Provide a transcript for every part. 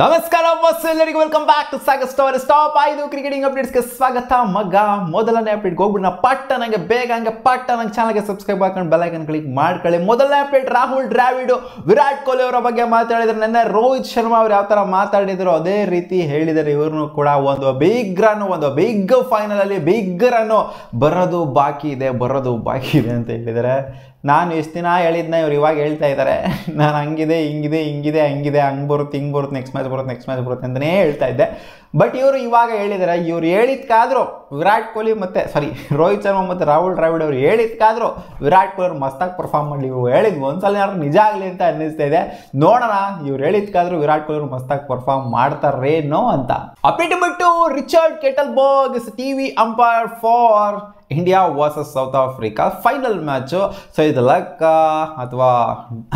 ನಮಸ್ಕಾರ ಬಸ್ ಎಲ್ಲರಿಗೂ welcome back to Sagar store stop ಆಯ್ದು ಕ್ರಿಕೆಟಿಂಗ್ ಅಪ್ಡೇಟ್ಸ್ಗೆ ಸ್ವಾಗತ ಮಗ ಮೊದಲನೇ ಅಪ್ಡೇಟ್ ಹೋಗ್ಬಿಟ್ಟು ಪಟ್ಟ ನಂಗೆ ಬೇಗ ಹಂಗೆ ಪಟ್ಟ ನಂಗೆ ಚಾನಲ್ಗೆ ಸಬ್ಸ್ಕ್ರೈಬ್ ಹಾಕೊಂಡು ಬೆಲೈಕನ್ ಕ್ಲಿಕ್ ಮಾಡ್ಕೊಳ್ಳಿ ಮೊದಲನೇ ಅಪ್ಡೇಟ್ ರಾಹುಲ್ ಡ್ರಾವಿಡ್ ವಿರಾಟ್ ಕೊಹ್ಲಿ ಅವರ ಬಗ್ಗೆ ಮಾತಾಡಿದ್ರು ನಿನ್ನೆ ರೋಹಿತ್ ಶರ್ಮಾ ಅವ್ರು ಯಾವ ಥರ ಮಾತಾಡಿದ್ರು ಅದೇ ರೀತಿ ಹೇಳಿದರೆ ಇವ್ರನ್ನು ಕೂಡ ಒಂದು ಬಿಗ್ ರನ್ ಒಂದು ಬಿಗ್ ಫೈನಲಲ್ಲಿ ಬಿಗ್ ರನ್ ಬರೋದು ಬಾಕಿ ಇದೆ ಬರೋದು ಬಾಕಿ ಇದೆ ಅಂತ ಹೇಳಿದಾರೆ ನಾನು ಎಷ್ಟು ದಿನ ಹೇಳಿದ್ನ ಇವ್ರು ಇವಾಗ ಹೇಳ್ತಾ ಇದ್ದಾರೆ ನಾನು ಹಂಗಿದೆ ಹಿಂಗಿದೆ ಹಿಂಗಿದೆ ಹಂಗಿದೆ ಹಂಗೆ ಬರುತ್ತೆ ಹಿಂಗೆ ಬರುತ್ತೆ ನೆಕ್ಸ್ಟ್ ಮ್ಯಾಚ್ ಬರುತ್ತೆ ನೆಕ್ಸ್ಟ್ ಮ್ಯಾಚ್ ಬರುತ್ತೆ ಅಂತಲೇ ಹೇಳ್ತಾ ಇದ್ದೆ ಬಟ್ ಇವರು ಇವಾಗ ಹೇಳಿದಾರೆ ಇವ್ರು ಹೇಳಿದ್ಕಾದ್ರೂ ವಿರಾಟ್ ಕೊಹ್ಲಿ ಮತ್ತು ಸಾರಿ ರೋಹಿತ್ ಶರ್ಮಾ ಮತ್ತು ರಾಹುಲ್ ದ್ರಾವಿಡ್ ಅವರು ಹೇಳಿದ್ಕಾದರೂ ವಿರಾಟ್ ಕೊಹ್ಲಿ ಅವರು ಮಸ್ತಾಗಿ ಪರ್ಫಾರ್ಮ್ ಮಾಡಲಿ ಇವ್ರು ಹೇಳಿದ್ ಒಂದ್ಸಲ ಏನಾದ್ರು ನಿಜ ಆಗಲಿ ಅಂತ ಅನ್ನಿಸ್ತಾ ಇದೆ ನೋಡೋಣ ಇವ್ರು ಹೇಳಿದ್ಕಾದರೂ ವಿರಾಟ್ ಕೊಹ್ಲಿ ಅವರು ಮಸ್ತಾಗಿ ಪರ್ಫಾರ್ಮ್ ಮಾಡ್ತಾರೇನೋ ಅಂತ ಅಪಿಟ್ ಬಿಟ್ಟು Richard Kettleborough is T V umpire for India versus South Africa final match so ಇದು ಲಕ್ಕ ಅಥವಾ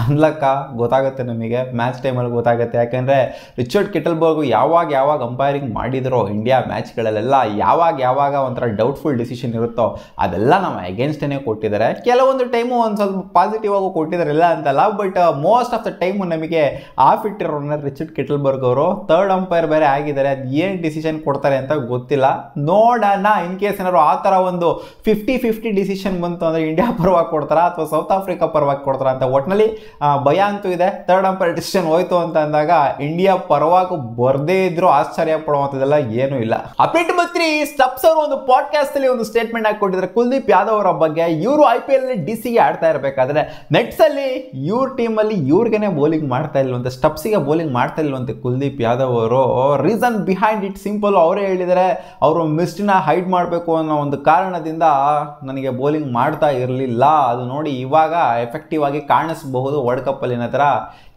ಅನ್ಲಕ್ಕ ಗೊತ್ತಾಗುತ್ತೆ ನಮಗೆ ಮ್ಯಾಚ್ ಟೈಮಲ್ಲಿ ಗೊತ್ತಾಗುತ್ತೆ ಯಾಕೆಂದರೆ ರಿಚರ್ಡ್ ಕಿಟಲ್ಬರ್ಗು ಯಾವಾಗ ಯಾವಾಗ ಅಂಪೈರಿಂಗ್ ಮಾಡಿದರೋ ಇಂಡಿಯಾ ಮ್ಯಾಚ್ಗಳಲ್ಲೆಲ್ಲ ಯಾವಾಗ ಯಾವಾಗ ಯಾವಾಗ ಒಂಥರ ಡೌಟ್ಫುಲ್ ಡಿಸಿಷನ್ ಇರುತ್ತೋ ಅದೆಲ್ಲ ನಾವು ಅಗೇನ್ಸ್ಟೇ ಕೊಟ್ಟಿದ್ದಾರೆ ಕೆಲವೊಂದು ಟೈಮು ಒಂದು ಸ್ವಲ್ಪ ಪಾಸಿಟಿವ್ ಆಗೂ ಕೊಟ್ಟಿದ್ದಾರೆ ಇಲ್ಲ ಅಂತಲ್ಲ but most of the time ನಮಗೆ ಆಫ್ ಇಟ್ಟಿರೋನ ರಿಚರ್ಡ್ ಕಿಟಲ್ಬರ್ಗ್ ಅವರು ಥರ್ಡ್ ಅಂಪೈರ್ ಬೇರೆ ಆಗಿದ್ದಾರೆ ಅದು ಏನು ಡಿಸಿಷನ್ ಕೊಡ್ತಾರೆ ಅಂತ ಗೊತ್ತಿಲ್ಲ ನೋಡೋಣ ಇನ್ ಕೇಸ್ ಏನಾದ್ರು ಆ ಥರ ಒಂದು ಫಿಫ್ಟಿ ಫಿಫ್ಟಿ ಡಿಸಿಷನ್ ಬಂತು ಅಂದರೆ ಇಂಡಿಯಾ ಪರವಾಗಿ ಕೊಡ್ತಾರಾ ಅಥವಾ ಸೌತ್ ಆಫ್ರಿಕಾ ಪರವಾಗಿ ಕೊಡ್ತಾರ ಅಂತ ಒಟ್ನಲ್ಲಿ ಭಯ ಅಂತೂ ಇದೆ ಥರ್ಡ್ ಅಂಪೈರ್ ಡಿಸಿಷನ್ ಹೋಯ್ತು ಅಂತ ಅಂದಾಗ ಇಂಡಿಯಾ ಪರವಾಗಿ ಬರದೇ ಇದ್ರೂ ಆಶ್ಚರ್ಯ ಪಡುವಂಥದ್ದೆಲ್ಲ ಏನೂ ಇಲ್ಲ ಅಪಿಟ್ ಬತ್ರಿ ಸ್ಟಪ್ಸ್ ಒಂದು ಪಾಡ್ಕಾಸ್ಟ್ ಅಲ್ಲಿ ಒಂದು ಸ್ಟೇಟ್ಮೆಂಟ್ ಕೊಟ್ಟಿದ್ರೆ ಕುಲ್ದೀಪ್ ಯಾದವ್ ಅವರ ಬಗ್ಗೆ ಇವರು ಐ ಪಿ ಎಲ್ ಸಿಗೆ ಆಡ್ತಾ ಇರಬೇಕಾದ್ರೆ ನೆಟ್ಸ್ ಅಲ್ಲಿ ಇವ್ರ ಟೀಮ್ ಅಲ್ಲಿ ಇವ್ರಿಗೆ ಬೌಲಿಂಗ್ ಮಾಡ್ತಾ ಇಲ್ವಂತೆ ಸ್ಟಪ್ಸಿಗೆ ಬೌಲಿಂಗ್ ಮಾಡ್ತಾ ಇಲ್ವಂತೆ ಕುಲ್ದೀಪ್ ಯಾದವ್ ಅವರು ರೀಸನ್ ಬಿಹೈಂಡ್ ಇಟ್ ಸಿಂಪಲ್ ಅವರೇ ಹೇಳಿದರೆ ಅವರು ಮಿಸ್ಟಿನ ಹೈಡ್ ಮಾಡಬೇಕು ಅನ್ನೋ ಒಂದು ಕಾರಣದಿಂದ ನನಗೆ ಬೌಲಿಂಗ್ ಮಾಡ್ತಾ ಇರಲಿಲ್ಲ ಅದು ನೋಡಿ ಇವಾಗ ಎಫೆಕ್ಟಿವ್ ಆಗಿ ಕಾಣಿಸಬಹುದು ವರ್ಲ್ಡ್ ಕಪ್ ಅಲ್ಲಿ ಥರ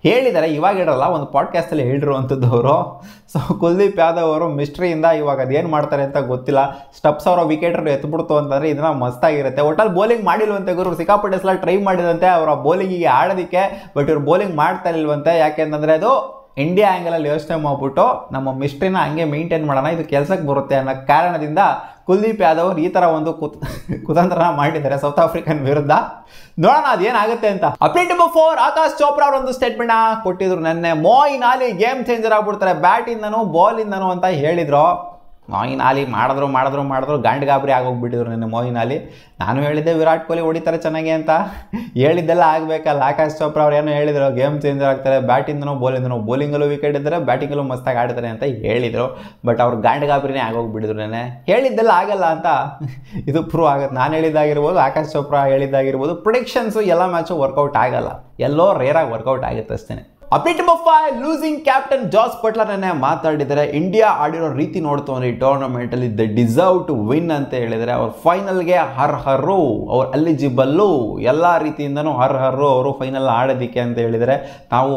ಹೇಳಿದ್ದಾರೆ ಇವಾಗ ಇಡಲ್ಲ ಒಂದು ಪಾಡ್ಕಾಸ್ಟಲ್ಲಿ ಹೇಳಿರುವಂಥದ್ದು ಅವರು ಸೊ ಕುಲ್ದೀಪ್ ಯಾದವ್ ಅವರು ಮಿಸ್ಟ್ರಿಯಿಂದ ಇವಾಗ ಅದೇನು ಮಾಡ್ತಾರೆ ಅಂತ ಗೊತ್ತಿಲ್ಲ ಸ್ಟಪ್ಸ್ ಅವರ ವಿಕೆಟರ್ ಎತ್ಬಿಡ್ತು ಅಂತಂದರೆ ಇದನ್ನ ಮಸ್ತಾಗಿರುತ್ತೆ ಒಟ್ಟಲ್ಲಿ ಬೌಲಿಂಗ್ ಮಾಡಿಲ್ವಂತೆ ಗುರು ಸಿಕ್ಕಾಪಟ್ಟೆ ಸಲ ಟ್ರೈ ಮಾಡಿದಂತೆ ಅವರ ಬೌಲಿಂಗಿಗೆ ಆಡೋದಕ್ಕೆ ಬಟ್ ಇವ್ರು ಬೌಲಿಂಗ್ ಮಾಡ್ತಾ ಇಲ್ವಂತೆ ಯಾಕೆಂತಂದರೆ ಅದು ಇಂಡಿಯಾ ಆ್ಯಂಗಲಲ್ಲಿ ಯೋಚನೆ ಮಾಡ್ಬಿಟ್ಟು ನಮ್ಮ ಮಿಸ್ಟ್ರಿನ ಹಂಗೆ ಮೇಂಟೈನ್ ಮಾಡೋಣ ಇದು ಕೆಲಸಕ್ಕೆ ಬರುತ್ತೆ ಅನ್ನೋ ಕಾರಣದಿಂದ ಕುಲ್ದೀಪ್ ಯಾದವ್ ಈ ಥರ ಒಂದು ಕುತಂತ್ರ ಮಾಡಿದ್ದಾರೆ ಸೌತ್ ಆಫ್ರಿಕನ್ ವಿರುದ್ಧ ನೋಡೋಣ ಅದೇನಾಗುತ್ತೆ ಅಂತ update number four Akash Chopra ಅವರೊಂದು ಸ್ಟೇಟ್ಮೆಂಟ್ ಕೊಟ್ಟಿದ್ರು ನೆನ್ನೆ ಮೋಯಿನ್ ಆಲಿ ಗೇಮ್ ಚೇಂಜರ್ ಆಗ್ಬಿಡ್ತಾರೆ ಬ್ಯಾಟಿಂದನು ಬಾಲಿಂದನು ಅಂತ ಹೇಳಿದ್ರು ಮೋಹಿನ್ ಆಲಿ ಮಾಡಿದ್ರು ಮಾಡಿದ್ರು ಮಾಡಿದ್ರು ಗಂಡ ಗಾಬರಿ ಆಗೋಗ್ಬಿಟ್ಟಿದ್ರು ನಿನ್ನೆ ಮೊಯಿನ್ ಆಲಿ ನಾನು ಹೇಳಿದ್ದೆ ವಿರಾಟ್ ಕೊಹ್ಲಿ ಹೊಡಿತಾರೆ ಚೆನ್ನಾಗಿ ಅಂತ ಹೇಳಿದ್ದೆಲ್ಲ ಆಗಬೇಕಲ್ಲ ಆಕಾಶ್ ಚೋಪ್ರಾ ಅವ್ರು ಏನೋ ಹೇಳಿದರು ಗೇಮ್ ಚೇಂಜರ್ ಆಗ್ತಾರೆ ಬ್ಯಾಟಿಂದನೋ ಬೌಲಿಂದನೋ ಬೋಲಿಂಗಲ್ಲೂ ವಿಕೆಟ್ ಇದ್ದರೆ ಬ್ಯಾಟಿಂಗಲ್ಲೂ ಮಸ್ತಾಗಿ ಆಡ್ತಾರೆ ಅಂತ ಹೇಳಿದರು ಬಟ್ ಅವ್ರು ಗಾಂಡ್ ಗಾಬರಿನೇ ಆಗೋಗ್ಬಿಟ್ಟಿದ್ರು ನೆನೆ ಹೇಳಿದ್ದೆಲ್ಲ ಆಗಲ್ಲ ಅಂತ ಇದು ಪ್ರೂವ್ ಆಗುತ್ತೆ ನಾನು ಹೇಳಿದ್ದಾಗಿರ್ಬೋದು ಆಕಾಶ್ ಚೋಪ್ರಾ ಹೇಳಿದ್ದಾಗಿರ್ಬೋದು ಪ್ರೊಡಿಕ್ಷನ್ಸು ಎಲ್ಲ ಮ್ಯಾಚು ವರ್ಕೌಟ್ ಆಗಲ್ಲ ಎಲ್ಲೋ ರೇರಾಗಿ ವರ್ಕೌಟ್ ಆಗುತ್ತೆ ಅಷ್ಟೇ ಅಪಿಟಮಫಾಯ್ ಲೂಸಿಂಗ್ ಕ್ಯಾಪ್ಟನ್ ಜಾಸ್ ಬಟ್ಲರನ್ನೇ ಮಾತಾಡಿದರೆ ಇಂಡಿಯಾ ಆಡಿರೋ ರೀತಿ ನೋಡ್ತು ಅಂದ್ರೆ ಈ ಅಲ್ಲಿ ದ ಡಿಸರ್ವ್ ಟು ವಿನ್ ಅಂತ ಹೇಳಿದರೆ ಅವ್ರು ಫೈನಲ್ಗೆ ಹರ್ಹರು ಅವ್ರು ಎಲಿಜಿಬಲ್ಲು ಎಲ್ಲ ರೀತಿಯಿಂದನೂ ಅರ್ಹರು ಅವರು ಫೈನಲ್ ಆಡೋದಿಕ್ಕೆ ಅಂತ ಹೇಳಿದರೆ ನಾವು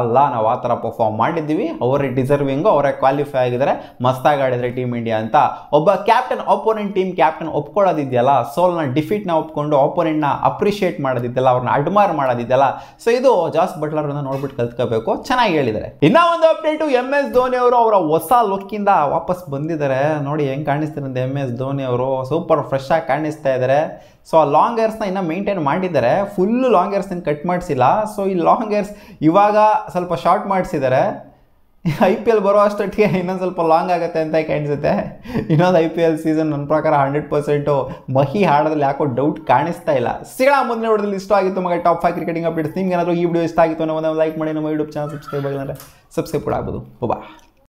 ಅಲ್ಲ ನಾವು ಆ ಥರ ಪರ್ಫಾರ್ಮ್ ಮಾಡಿದ್ದೀವಿ ಅವರೇ ಡಿಸರ್ವಿಂಗು ಅವರೇ ಕ್ವಾಲಿಫೈ ಆಗಿದ್ದಾರೆ ಮಸ್ತಾಗಿ ಆಡಿದರೆ ಟೀಮ್ ಇಂಡಿಯಾ ಅಂತ ಒಬ್ಬ ಕ್ಯಾಪ್ಟನ್ ಆಪೋನೆಂಟ್ ಟೀಮ್ ಕ್ಯಾಪ್ಟನ್ ಒಪ್ಕೊಳ್ಳೋದಿದೆಯಲ್ಲ ಸೋಲ್ನ ಡಿಫೀಟ್ನ ಒಪ್ಕೊಂಡು ಆಪೋನೆಂಟ್ನ ಅಪ್ರಿಷಿಯೇಟ್ ಮಾಡೋದಿದ್ದಲ್ಲ ಅವ್ರನ್ನ ಅಡ್ಮೈರ್ ಮಾಡೋದಿದೆಯಲ್ಲ ಸೊ ಇದು ಜಾಸ್ ಬಟ್ಲರ್ ನೋಡ್ಬಿಟ್ಟು ಕಲ್ತ್ಕೋಬೇಕು ಚೆನ್ನಾಗಿ ಹೇಳಿದ್ದಾರೆ ಇನ್ನ ಒಂದು ಅಪ್ಡೇಟು ಎಂ ಎಸ್ ಧೋನಿ ಅವರು ಅವರ ಹೊಸ ಇಂದ ವಾಪಸ್ ಬಂದಿದ್ದಾರೆ ನೋಡಿ ಹೆಂಗೆ ಕಾಣಿಸ್ತಿರಂತೆ ಎಂ ಎಸ್ ಧೋನಿ ಅವರು ಸೂಪರ್ ಫ್ರೆಶ್ ಆಗಿ ಕಾಣಿಸ್ತಾ ಇದ್ದಾರೆ ಸೊ ಆ ಲಾಂಗ್ ಏರ್ಸ್ನ ಇನ್ನ ಮೇಂಟೈನ್ ಮಾಡಿದ್ದಾರೆ ಫುಲ್ ಲಾಂಗ್ ಏರ್ಸ್ ಕಟ್ ಮಾಡಿಸಿಲ್ಲ ಸೊ ಈ ಲಾಂಗ್ ಏರ್ಸ್ ಇವಾಗ ಸ್ವಲ್ಪ ಶಾರ್ಟ್ ಮಾಡಿಸಿದ್ದಾರೆ ಐ ಪಿ ಎಲ್ ಬರೋ ಅಷ್ಟೊಟ್ಟಿಗೆ ಇನ್ನೊಂದು ಸ್ವಲ್ಪ ಲಾಂಗ್ ಆಗುತ್ತೆ ಅಂತ ಕಾಣಿಸುತ್ತೆ ಇನ್ನೊಂದು ಐ ಪಿ ಎಲ್ ಸೀಸನ್ ನನ್ನ ಪ್ರಕಾರ ಹಂಡ್ರೆಡ್ ಪರ್ಸೆಂಟು ಮಹಿ ಹಾಡದಲ್ಲಿ ಯಾಕೋ ಡೌಟ್ ಕಾಣಿಸ್ತಾ ಇಲ್ಲ ಸಿಗಾ ಮುಂದಿನ ನೋಡಿದಲ್ಲಿ ಇಷ್ಟ ಆಗಿತ್ತು ಮಗ ಟಾಪ್ ಫೈವ್ ಕ್ರಿಕೆಟಿಂಗ್ ಅಪ್ಡೇಟ್ಸ್ ನಿಮ್ಗೆ ಏನಾದರೂ ಈ ವಿಡಿಯೋ ಇಷ್ಟ ಆಗಿತ್ತು ಅನ್ನೋ ಒಂದು ಲೈಕ್ ಮಾಡಿ ನಮ್ಮ ಯೂಟ್ಯೂಬ್ ಚಾನಲ್ ಸಬ್ಸ್ಕ್ರೈಬ್ ಆಗಿಲ್ಲ ಸಬ್ಸ್ಕ್ರೈಬ್ ಕೂಡ ಆಗ್ಬೋದು ಒಬ್ಬ